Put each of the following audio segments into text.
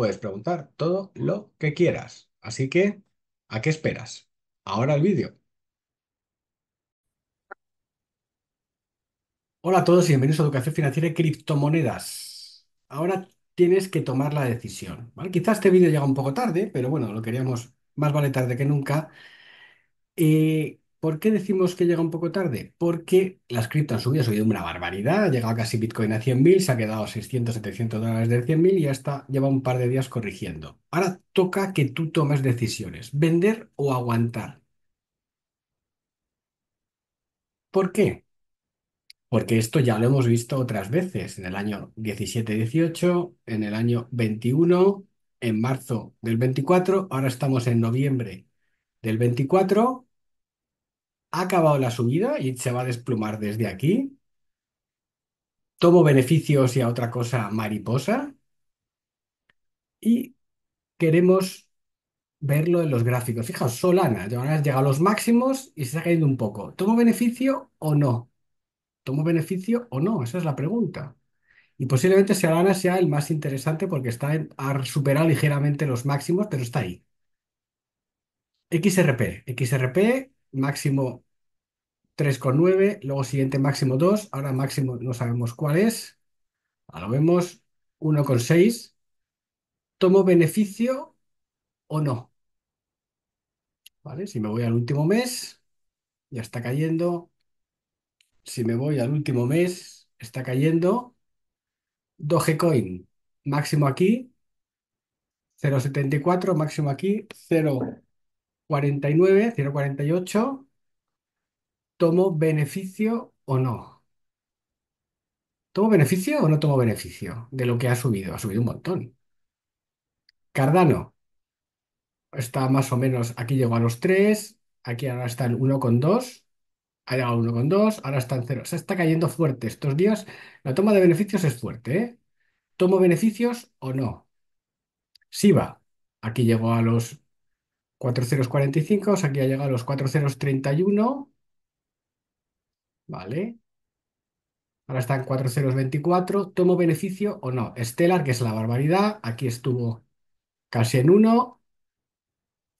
puedes preguntar todo lo que quieras. Así que, ¿a qué esperas? Ahora el vídeo. Hola a todos y bienvenidos a Educación Financiera y Criptomonedas. Ahora tienes que tomar la decisión. Quizás este vídeo llega un poco tarde, pero bueno, lo queríamos más vale tarde que nunca. Eh, ¿Por qué decimos que llega un poco tarde? Porque las cripto han subido, ha una barbaridad, ha llegado casi Bitcoin a 100.000, se ha quedado 600, 700 dólares del 100.000 y ya está, lleva un par de días corrigiendo. Ahora toca que tú tomes decisiones, vender o aguantar. ¿Por qué? Porque esto ya lo hemos visto otras veces, en el año 17-18, en el año 21, en marzo del 24, ahora estamos en noviembre del 24 ha acabado la subida y se va a desplumar desde aquí. Tomo beneficios y a otra cosa mariposa. Y queremos verlo en los gráficos. Fijaos, Solana, Solana llega a los máximos y se está cayendo un poco. ¿Tomo beneficio o no? ¿Tomo beneficio o no? Esa es la pregunta. Y posiblemente Solana sea el más interesante porque está a superar ligeramente los máximos, pero está ahí. XRP. XRP máximo 3,9, luego siguiente máximo 2, ahora máximo no sabemos cuál es, ahora lo vemos 1,6. ¿Tomo beneficio o no? ¿Vale? Si me voy al último mes, ya está cayendo. Si me voy al último mes, está cayendo. Dogecoin, máximo aquí, 0,74, máximo aquí, 0. 49, 048, ¿tomo beneficio o no? ¿Tomo beneficio o no tomo beneficio de lo que ha subido? Ha subido un montón. Cardano está más o menos, aquí llegó a los 3, aquí ahora está con 1,2, ha llegado con 1,2, ahora están en 0. Se está cayendo fuerte estos días. La toma de beneficios es fuerte, ¿eh? ¿Tomo beneficios o no? SIBA, aquí llegó a los 4045, aquí ha llegado a los 4031. Vale. Ahora está en 4024. ¿Tomo beneficio o no? Estelar, que es la barbaridad. Aquí estuvo casi en 1.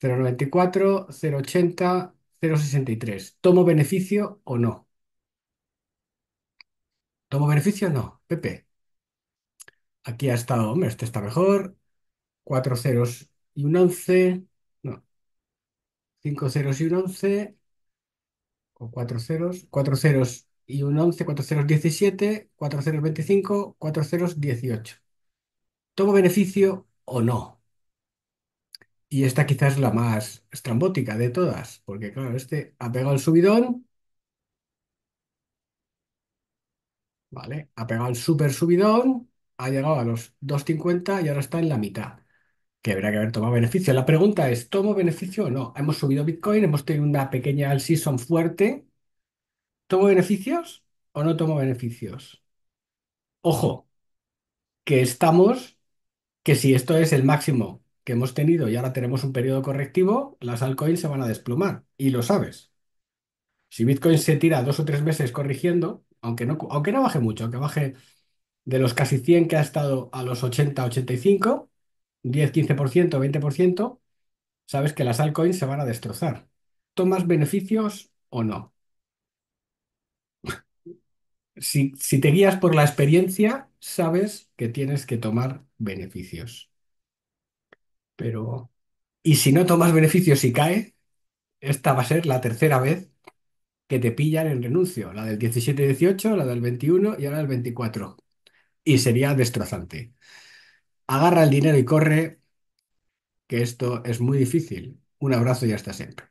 094, 080, 063. ¿Tomo beneficio o no? ¿Tomo beneficio o no? Pepe. Aquí ha estado, hombre, este está mejor. 40 y un 11. 5 ceros y un 11, o 4 ceros, 4 ceros y un 11, 4 ceros 17, 4 ceros 25, 4 ceros 18. ¿Tomo beneficio o no? Y esta quizás es la más estrambótica de todas, porque claro, este ha pegado el subidón. Vale, ha pegado el super subidón, ha llegado a los 2.50 y ahora está en la mitad que que haber tomado beneficio. La pregunta es, ¿tomo beneficio o no? Hemos subido Bitcoin, hemos tenido una pequeña all season fuerte. ¿Tomo beneficios o no tomo beneficios? Ojo, que estamos, que si esto es el máximo que hemos tenido y ahora tenemos un periodo correctivo, las altcoins se van a desplumar. y lo sabes. Si Bitcoin se tira dos o tres meses corrigiendo, aunque no, aunque no baje mucho, aunque baje de los casi 100 que ha estado a los 80, 85, 10, 15%, 20%, sabes que las altcoins se van a destrozar. ¿Tomas beneficios o no? Si, te guías por la experiencia, sabes que tienes que tomar beneficios. Pero, y si no tomas beneficios y cae, esta va a ser la tercera vez que te pillan en renuncio, la del 17-18, la del 21 y ahora el 24. Y sería destrozante agarra el dinero y corre, que esto es muy difícil. Un abrazo y hasta siempre.